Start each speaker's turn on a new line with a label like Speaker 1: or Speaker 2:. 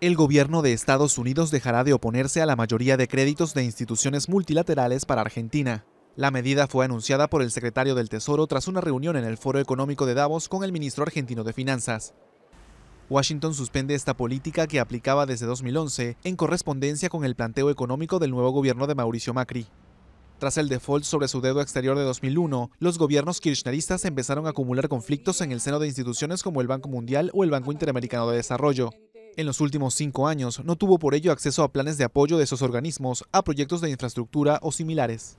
Speaker 1: El gobierno de Estados Unidos dejará de oponerse a la mayoría de créditos de instituciones multilaterales para Argentina. La medida fue anunciada por el secretario del Tesoro tras una reunión en el Foro Económico de Davos con el ministro argentino de Finanzas. Washington suspende esta política que aplicaba desde 2011 en correspondencia con el planteo económico del nuevo gobierno de Mauricio Macri. Tras el default sobre su deuda exterior de 2001, los gobiernos kirchneristas empezaron a acumular conflictos en el seno de instituciones como el Banco Mundial o el Banco Interamericano de Desarrollo. En los últimos cinco años no tuvo por ello acceso a planes de apoyo de esos organismos, a proyectos de infraestructura o similares.